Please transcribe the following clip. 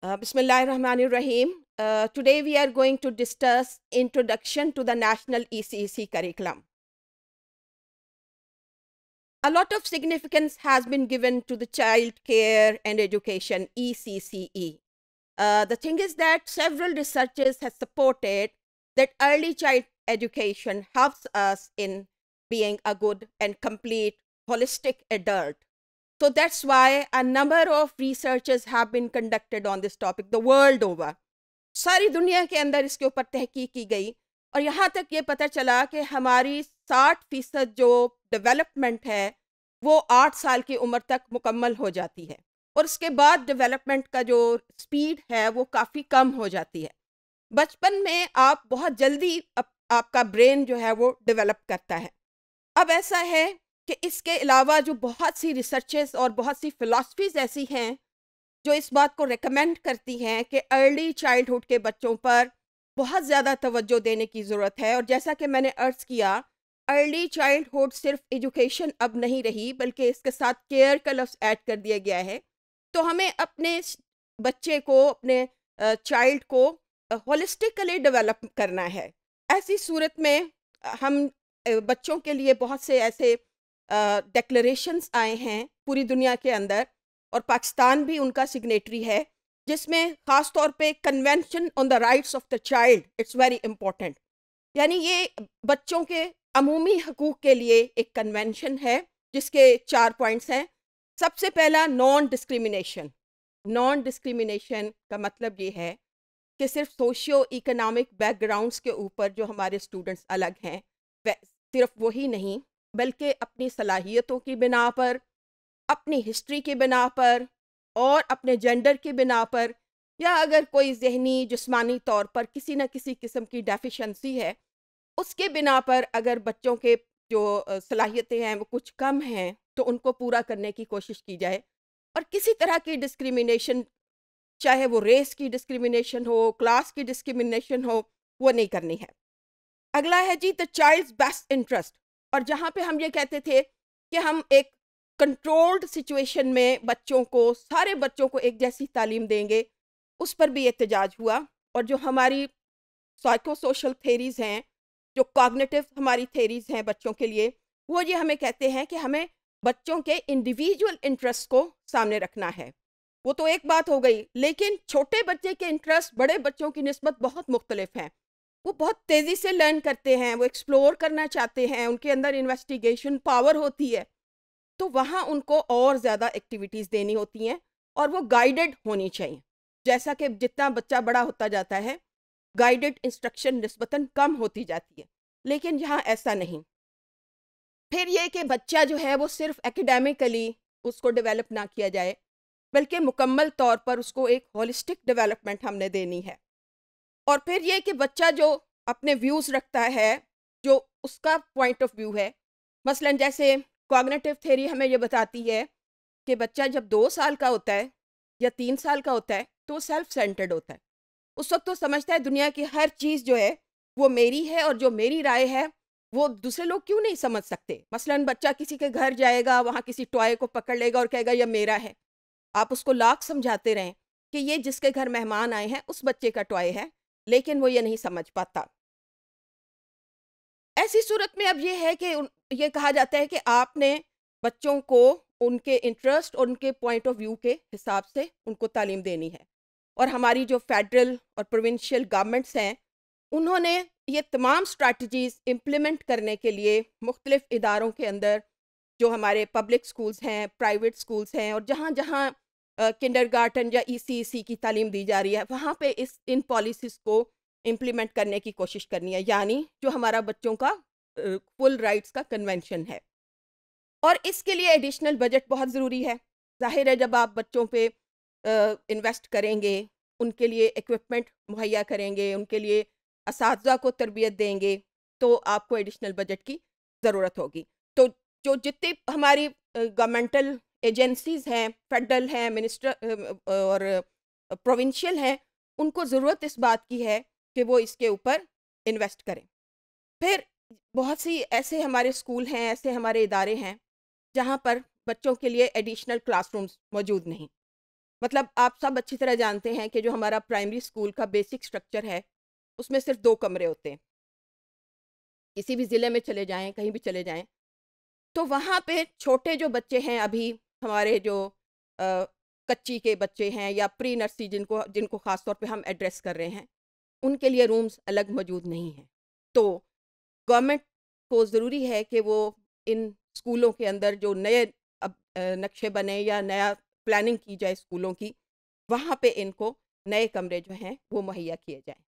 Uh, Bismillah Rahman Rahim. Uh, today we are going to discuss introduction to the National ECEC curriculum. A lot of significance has been given to the child care and education ECCE. Uh, the thing is that several researchers have supported that early child education helps us in being a good and complete holistic adult तो that's why a number of researches have been conducted on this topic the world over. सारी दुनिया के अंदर इसके ऊपर तहकीक की गई और यहाँ तक ये पता चला कि हमारी साठ फीसद जो डेवलपमेंट है वो आठ साल की उम्र तक मुकम्मल हो जाती है और उसके बाद डेवलपमेंट का जो स्पीड है वो काफ़ी कम हो जाती है बचपन में आप बहुत जल्दी आप, आपका ब्रेन जो है वो डेवलप करता है अब ऐसा है कि इसके अलावा जो बहुत सी रिसर्चेस और बहुत सी फ़िलासफ़ीज़ ऐसी हैं जो इस बात को रिकमेंड करती हैं कि अर्ली चाइल्डहुड के बच्चों पर बहुत ज़्यादा तवज्जो देने की ज़रूरत है और जैसा कि मैंने अर्ज़ किया अर्ली चाइल्डहुड सिर्फ एजुकेशन अब नहीं रही बल्कि इसके साथ केयर का लफ्स ऐड कर दिया गया है तो हमें अपने बच्चे को अपने चाइल्ड को होलिस्टिकली डेवलप करना है ऐसी सूरत में हम बच्चों के लिए बहुत से ऐसे डेक्लरेशंस आए हैं पूरी दुनिया के अंदर और पाकिस्तान भी उनका सिग्नेटरी है जिसमें ख़ास तौर पे convention on the rights of the child it's very important यानी ये बच्चों के अमूमी हकूक़ के लिए एक कन्वेंशन है जिसके चार पॉइंट्स हैं सबसे पहला नॉन डिस्क्रिमिनेशन नॉन डिस्क्रिमिनेशन का मतलब ये है कि सिर्फ सोशियो इकोनॉमिक बैकग्राउंड्स के ऊपर जो हमारे स्टूडेंट्स अलग हैं सिर्फ वही नहीं बल्कि अपनी सलाहियतों की बिना पर अपनी हिस्ट्री की बिना पर और अपने जेंडर की बिना पर या अगर कोई जहनी जिसमानी तौर पर किसी न किसी किस्म की डेफिशेंसी है उसके बिना पर अगर बच्चों के जो सलाहियतें हैं वो कुछ कम हैं तो उनको पूरा करने की कोशिश की जाए और किसी तरह की डिस्क्रिमिनेशन चाहे वो रेस की डिस्क्रिमिनेशन हो क्लास की डिस्क्रिमिनेशन हो वो नहीं करनी है अगला है जी द चाइल्ड्स बेस्ट इंटरेस्ट और जहाँ पे हम ये कहते थे कि हम एक कंट्रोल्ड सिचुएशन में बच्चों को सारे बच्चों को एक जैसी तालीम देंगे उस पर भी एहतजाज हुआ और जो हमारी साइको सोशल थेरीज़ हैं जो कॉग्नेटिव हमारी थेरीज़ हैं बच्चों के लिए वो ये हमें कहते हैं कि हमें बच्चों के इंडिविजुअल इंटरेस्ट को सामने रखना है वो तो एक बात हो गई लेकिन छोटे बच्चे के इंटरेस्ट बड़े बच्चों की नस्बत बहुत मुख्तलिफ हैं वो बहुत तेज़ी से लर्न करते हैं वो एक्सप्लोर करना चाहते हैं उनके अंदर इन्वेस्टिगेशन पावर होती है तो वहाँ उनको और ज़्यादा एक्टिविटीज़ देनी होती हैं और वो गाइडेड होनी चाहिए जैसा कि जितना बच्चा बड़ा होता जाता है गाइडेड इंस्ट्रक्शन नस्बता कम होती जाती है लेकिन यहाँ ऐसा नहीं फिर ये कि बच्चा जो है वो सिर्फ एकेडमिकली उसको डेवलप ना किया जाए बल्कि मुकम्मल तौर पर उसको एक होलिस्टिक डेवलपमेंट हमने देनी है और फिर ये कि बच्चा जो अपने व्यूज़ रखता है जो उसका पॉइंट ऑफ व्यू है मसलन जैसे कॉग्नेटिव थेरी हमें यह बताती है कि बच्चा जब दो साल का होता है या तीन साल का होता है तो सेल्फ सेंटर्ड होता है उस वक्त तो समझता है दुनिया की हर चीज़ जो है वो मेरी है और जो मेरी राय है वो दूसरे लोग क्यों नहीं समझ सकते मसलन बच्चा किसी के घर जाएगा वहाँ किसी टॉय को पकड़ लेगा और कहेगा यह मेरा है आप उसको लाख समझाते रहें कि ये जिसके घर मेहमान आए हैं उस बच्चे का टॉय है लेकिन वो ये नहीं समझ पाता ऐसी सूरत में अब ये है कि ये कहा जाता है कि आपने बच्चों को उनके इंटरेस्ट और उनके पॉइंट ऑफ व्यू के हिसाब से उनको तालीम देनी है और हमारी जो फेडरल और प्रोविंशियल गवर्नमेंट्स हैं उन्होंने ये तमाम स्ट्रैटीज़ इम्प्लीमेंट करने के लिए मुख्तलिफ़ इदारों के अंदर जो हमारे पब्लिक स्कूल्स हैं प्राइवेट स्कूल्स हैं और जहाँ जहाँ किंडर गार्टन या ई सी ई सी की तालीम दी जा रही है वहाँ पर इस इन पॉलिसीज़ को इम्प्लीमेंट करने की कोशिश करनी है यानी जो हमारा बच्चों का फुल राइट्स का कन्वेंशन है और इसके लिए एडिशनल बजट बहुत ज़रूरी है जाहिर है जब आप बच्चों पे इन्वेस्ट करेंगे उनके लिए इक्विपमेंट मुहैया करेंगे उनके लिए इस को तरबियत देंगे तो आपको एडिशनल बजट की ज़रूरत होगी तो जो जितनी हमारी गवर्नमेंटल एजेंसीज हैं फेडरल हैं मिनिस्टर और प्रोविंशियल हैं उनको ज़रूरत इस बात की है कि वो इसके ऊपर इन्वेस्ट करें फिर बहुत सी ऐसे हमारे स्कूल हैं ऐसे हमारे इदारे हैं जहाँ पर बच्चों के लिए एडिशनल क्लासरूम्स मौजूद नहीं मतलब आप सब अच्छी तरह जानते हैं कि जो हमारा प्राइमरी स्कूल का बेसिक स्ट्रक्चर है उसमें सिर्फ दो कमरे होते हैं किसी भी ज़िले में चले जाएं कहीं भी चले जाएं तो वहाँ पे छोटे जो बच्चे हैं अभी हमारे जो आ, कच्ची के बच्चे हैं या प्री नर्सरी जिनको जिनको ख़ास तौर पे हम एड्रेस कर रहे हैं उनके लिए रूम्स अलग मौजूद नहीं हैं तो गवर्नमेंट को ज़रूरी है कि वो इन स्कूलों के अंदर जो नए नक्शे बने या नया प्लानिंग की जाए स्कूलों की वहाँ पे इनको नए कमरे जो हैं वो मुहैया किए जाएँ